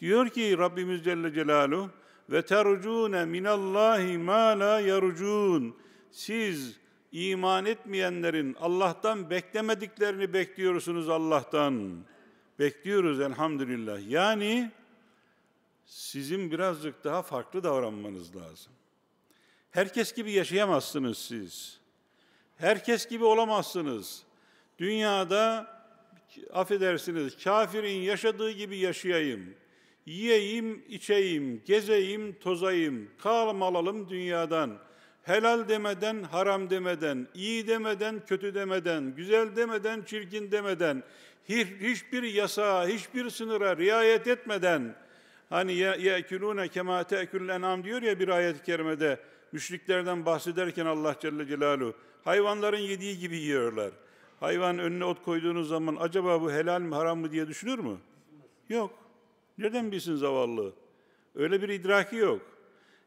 Diyor ki Rabbimiz Celle Celaluhu ve tercune minallahi ma la yarcun. Siz iman etmeyenlerin Allah'tan beklemediklerini bekliyorsunuz Allah'tan. Bekliyoruz elhamdülillah. Yani sizin birazcık daha farklı davranmanız lazım. Herkes gibi yaşayamazsınız siz. Herkes gibi olamazsınız. Dünyada affedersiniz kafirin yaşadığı gibi yaşayayım Yiyeyim, içeyim, gezeyim, tozayım, alalım dünyadan. Helal demeden, haram demeden, iyi demeden, kötü demeden, güzel demeden, çirkin demeden, hiç, hiçbir yasağa, hiçbir sınıra riayet etmeden, hani ye'külûne kemâ te'kül en'am diyor ya bir ayet-i kerimede, müşriklerden bahsederken Allah Celle Celaluhu, hayvanların yediği gibi yiyorlar. Hayvan önüne ot koyduğunuz zaman acaba bu helal mi haram mı diye düşünür mü? Yok. Nereden bilsin zavallı? Öyle bir idraki yok.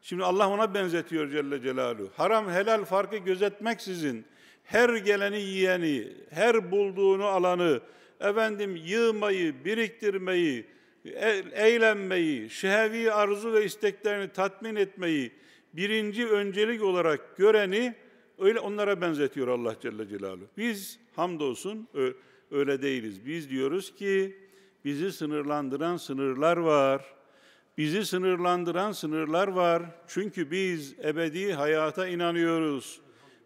Şimdi Allah ona benzetiyor Celle Celaluhu. Haram helal farkı gözetmeksizin her geleni yiyeni, her bulduğunu alanı, efendim yığmayı, biriktirmeyi, e, eğlenmeyi, şehevi arzu ve isteklerini tatmin etmeyi birinci öncelik olarak göreni öyle onlara benzetiyor Allah Celle Celaluhu. Biz hamdolsun öyle değiliz. Biz diyoruz ki Bizi sınırlandıran sınırlar var. Bizi sınırlandıran sınırlar var. Çünkü biz ebedi hayata inanıyoruz.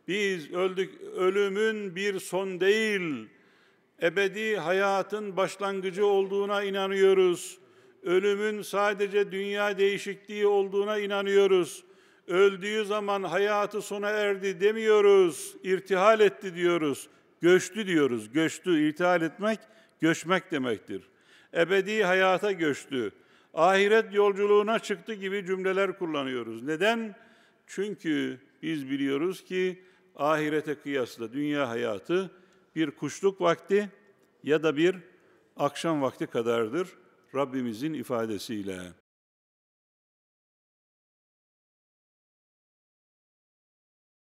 Biz öldük ölümün bir son değil, ebedi hayatın başlangıcı olduğuna inanıyoruz. Ölümün sadece dünya değişikliği olduğuna inanıyoruz. Öldüğü zaman hayatı sona erdi demiyoruz, irtihal etti diyoruz. Göçtü diyoruz. Göçtü, irtihal etmek göçmek demektir ebedi hayata göçtü, ahiret yolculuğuna çıktı gibi cümleler kullanıyoruz. Neden? Çünkü biz biliyoruz ki ahirete kıyasla dünya hayatı bir kuşluk vakti ya da bir akşam vakti kadardır Rabbimizin ifadesiyle.